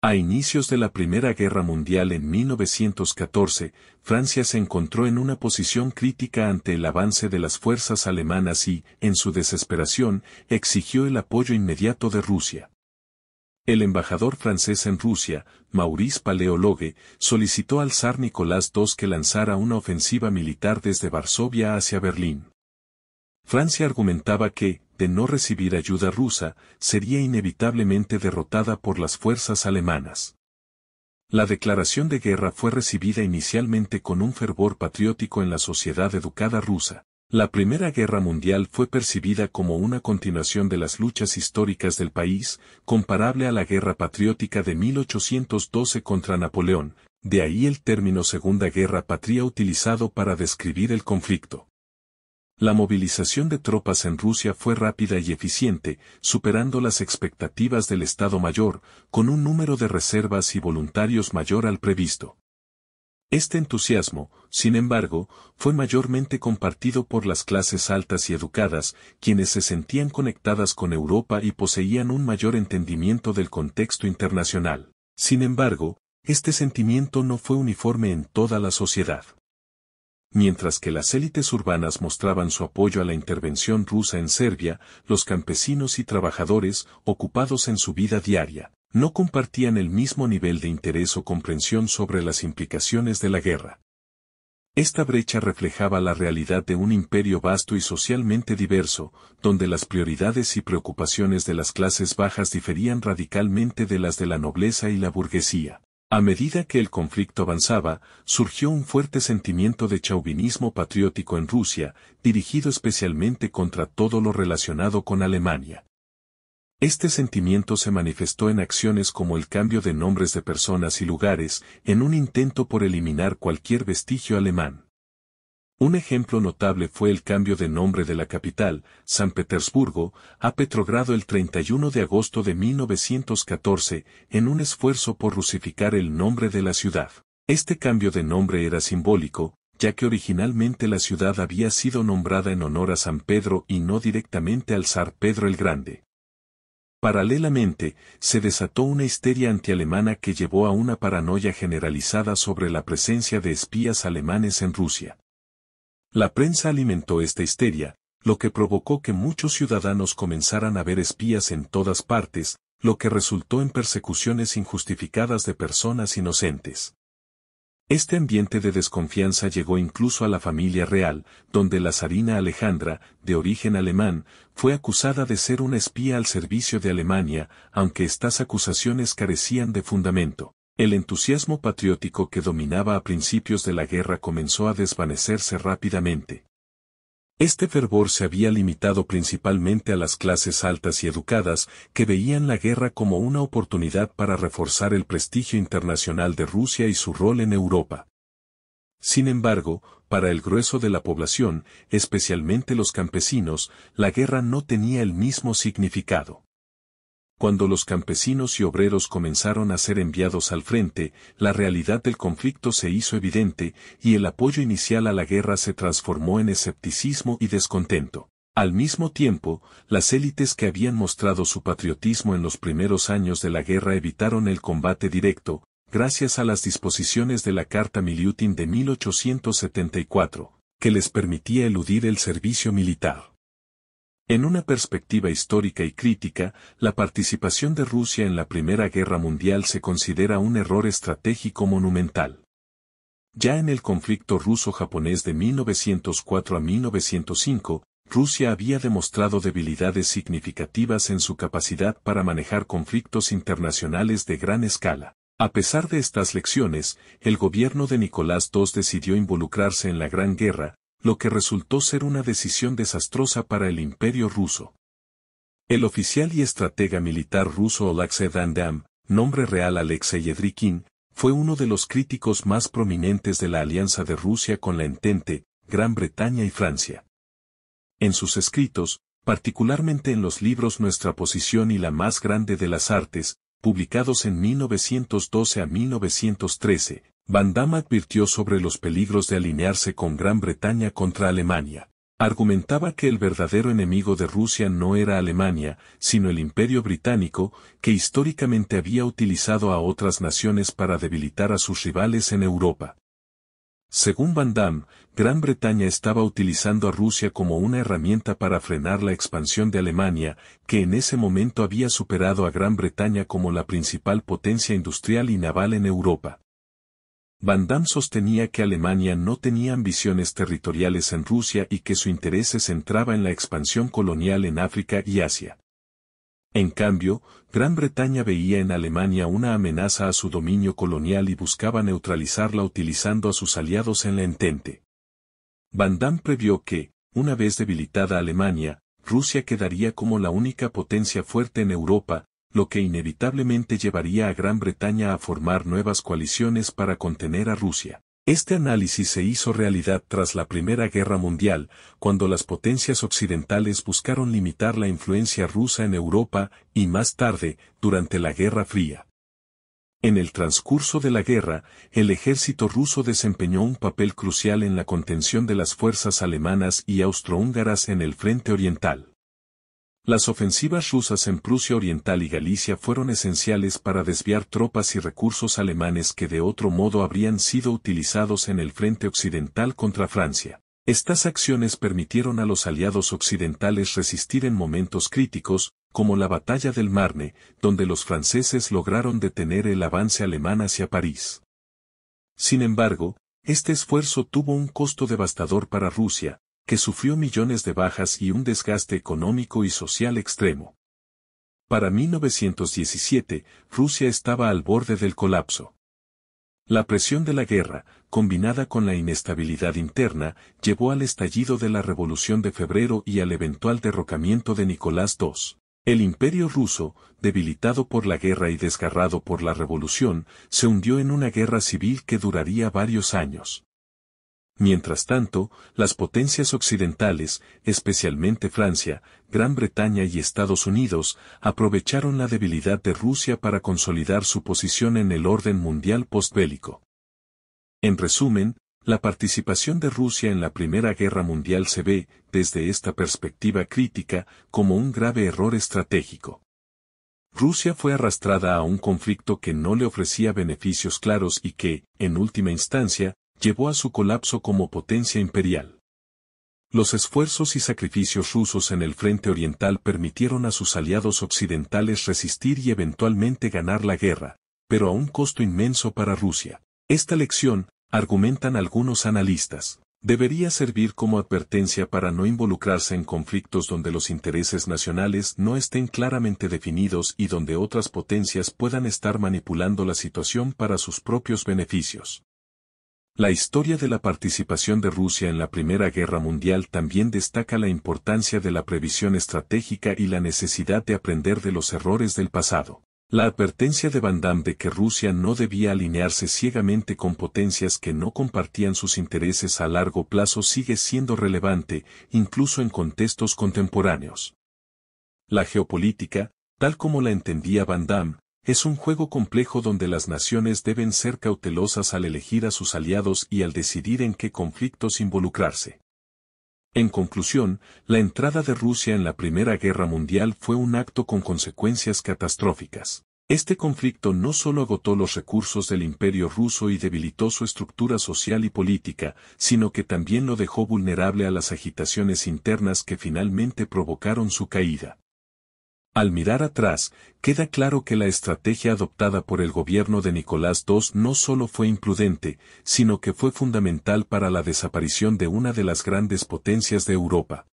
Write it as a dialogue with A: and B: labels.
A: A inicios de la Primera Guerra Mundial en 1914, Francia se encontró en una posición crítica ante el avance de las fuerzas alemanas y, en su desesperación, exigió el apoyo inmediato de Rusia. El embajador francés en Rusia, Maurice Paleologue, solicitó al zar Nicolás II que lanzara una ofensiva militar desde Varsovia hacia Berlín. Francia argumentaba que, de no recibir ayuda rusa, sería inevitablemente derrotada por las fuerzas alemanas. La declaración de guerra fue recibida inicialmente con un fervor patriótico en la sociedad educada rusa. La Primera Guerra Mundial fue percibida como una continuación de las luchas históricas del país, comparable a la Guerra Patriótica de 1812 contra Napoleón, de ahí el término Segunda Guerra Patria utilizado para describir el conflicto. La movilización de tropas en Rusia fue rápida y eficiente, superando las expectativas del Estado Mayor, con un número de reservas y voluntarios mayor al previsto. Este entusiasmo, sin embargo, fue mayormente compartido por las clases altas y educadas, quienes se sentían conectadas con Europa y poseían un mayor entendimiento del contexto internacional. Sin embargo, este sentimiento no fue uniforme en toda la sociedad. Mientras que las élites urbanas mostraban su apoyo a la intervención rusa en Serbia, los campesinos y trabajadores, ocupados en su vida diaria, no compartían el mismo nivel de interés o comprensión sobre las implicaciones de la guerra. Esta brecha reflejaba la realidad de un imperio vasto y socialmente diverso, donde las prioridades y preocupaciones de las clases bajas diferían radicalmente de las de la nobleza y la burguesía. A medida que el conflicto avanzaba, surgió un fuerte sentimiento de chauvinismo patriótico en Rusia, dirigido especialmente contra todo lo relacionado con Alemania. Este sentimiento se manifestó en acciones como el cambio de nombres de personas y lugares, en un intento por eliminar cualquier vestigio alemán. Un ejemplo notable fue el cambio de nombre de la capital, San Petersburgo, a Petrogrado el 31 de agosto de 1914, en un esfuerzo por rusificar el nombre de la ciudad. Este cambio de nombre era simbólico, ya que originalmente la ciudad había sido nombrada en honor a San Pedro y no directamente al zar Pedro el Grande. Paralelamente, se desató una histeria antialemana que llevó a una paranoia generalizada sobre la presencia de espías alemanes en Rusia. La prensa alimentó esta histeria, lo que provocó que muchos ciudadanos comenzaran a ver espías en todas partes, lo que resultó en persecuciones injustificadas de personas inocentes. Este ambiente de desconfianza llegó incluso a la familia real, donde la zarina Alejandra, de origen alemán, fue acusada de ser una espía al servicio de Alemania, aunque estas acusaciones carecían de fundamento. El entusiasmo patriótico que dominaba a principios de la guerra comenzó a desvanecerse rápidamente. Este fervor se había limitado principalmente a las clases altas y educadas, que veían la guerra como una oportunidad para reforzar el prestigio internacional de Rusia y su rol en Europa. Sin embargo, para el grueso de la población, especialmente los campesinos, la guerra no tenía el mismo significado cuando los campesinos y obreros comenzaron a ser enviados al frente, la realidad del conflicto se hizo evidente y el apoyo inicial a la guerra se transformó en escepticismo y descontento. Al mismo tiempo, las élites que habían mostrado su patriotismo en los primeros años de la guerra evitaron el combate directo, gracias a las disposiciones de la Carta Miliutin de 1874, que les permitía eludir el servicio militar. En una perspectiva histórica y crítica, la participación de Rusia en la Primera Guerra Mundial se considera un error estratégico monumental. Ya en el conflicto ruso-japonés de 1904 a 1905, Rusia había demostrado debilidades significativas en su capacidad para manejar conflictos internacionales de gran escala. A pesar de estas lecciones, el gobierno de Nicolás II decidió involucrarse en la Gran Guerra, lo que resultó ser una decisión desastrosa para el imperio ruso. El oficial y estratega militar ruso Alexei Dandam, nombre real Alexei Yedrikin, fue uno de los críticos más prominentes de la alianza de Rusia con la Entente, Gran Bretaña y Francia. En sus escritos, particularmente en los libros Nuestra posición y la más grande de las artes, publicados en 1912 a 1913, Van Damme advirtió sobre los peligros de alinearse con Gran Bretaña contra Alemania. Argumentaba que el verdadero enemigo de Rusia no era Alemania, sino el imperio británico, que históricamente había utilizado a otras naciones para debilitar a sus rivales en Europa. Según Van Damme, Gran Bretaña estaba utilizando a Rusia como una herramienta para frenar la expansión de Alemania, que en ese momento había superado a Gran Bretaña como la principal potencia industrial y naval en Europa. Van Damme sostenía que Alemania no tenía ambiciones territoriales en Rusia y que su interés se centraba en la expansión colonial en África y Asia. En cambio, Gran Bretaña veía en Alemania una amenaza a su dominio colonial y buscaba neutralizarla utilizando a sus aliados en la entente. Van Damme previó que, una vez debilitada Alemania, Rusia quedaría como la única potencia fuerte en Europa, lo que inevitablemente llevaría a Gran Bretaña a formar nuevas coaliciones para contener a Rusia. Este análisis se hizo realidad tras la Primera Guerra Mundial, cuando las potencias occidentales buscaron limitar la influencia rusa en Europa y más tarde, durante la Guerra Fría. En el transcurso de la guerra, el ejército ruso desempeñó un papel crucial en la contención de las fuerzas alemanas y austrohúngaras en el frente oriental. Las ofensivas rusas en Prusia Oriental y Galicia fueron esenciales para desviar tropas y recursos alemanes que de otro modo habrían sido utilizados en el frente occidental contra Francia. Estas acciones permitieron a los aliados occidentales resistir en momentos críticos, como la batalla del Marne, donde los franceses lograron detener el avance alemán hacia París. Sin embargo, este esfuerzo tuvo un costo devastador para Rusia, que sufrió millones de bajas y un desgaste económico y social extremo. Para 1917, Rusia estaba al borde del colapso. La presión de la guerra, combinada con la inestabilidad interna, llevó al estallido de la Revolución de Febrero y al eventual derrocamiento de Nicolás II. El imperio ruso, debilitado por la guerra y desgarrado por la revolución, se hundió en una guerra civil que duraría varios años. Mientras tanto, las potencias occidentales, especialmente Francia, Gran Bretaña y Estados Unidos, aprovecharon la debilidad de Rusia para consolidar su posición en el orden mundial postbélico. En resumen, la participación de Rusia en la Primera Guerra Mundial se ve, desde esta perspectiva crítica, como un grave error estratégico. Rusia fue arrastrada a un conflicto que no le ofrecía beneficios claros y que, en última instancia, llevó a su colapso como potencia imperial. Los esfuerzos y sacrificios rusos en el frente oriental permitieron a sus aliados occidentales resistir y eventualmente ganar la guerra, pero a un costo inmenso para Rusia. Esta lección, argumentan algunos analistas, debería servir como advertencia para no involucrarse en conflictos donde los intereses nacionales no estén claramente definidos y donde otras potencias puedan estar manipulando la situación para sus propios beneficios. La historia de la participación de Rusia en la Primera Guerra Mundial también destaca la importancia de la previsión estratégica y la necesidad de aprender de los errores del pasado. La advertencia de Van Damme de que Rusia no debía alinearse ciegamente con potencias que no compartían sus intereses a largo plazo sigue siendo relevante, incluso en contextos contemporáneos. La geopolítica, tal como la entendía Van Damme, es un juego complejo donde las naciones deben ser cautelosas al elegir a sus aliados y al decidir en qué conflictos involucrarse. En conclusión, la entrada de Rusia en la Primera Guerra Mundial fue un acto con consecuencias catastróficas. Este conflicto no solo agotó los recursos del imperio ruso y debilitó su estructura social y política, sino que también lo dejó vulnerable a las agitaciones internas que finalmente provocaron su caída. Al mirar atrás, queda claro que la estrategia adoptada por el gobierno de Nicolás II no solo fue imprudente, sino que fue fundamental para la desaparición de una de las grandes potencias de Europa.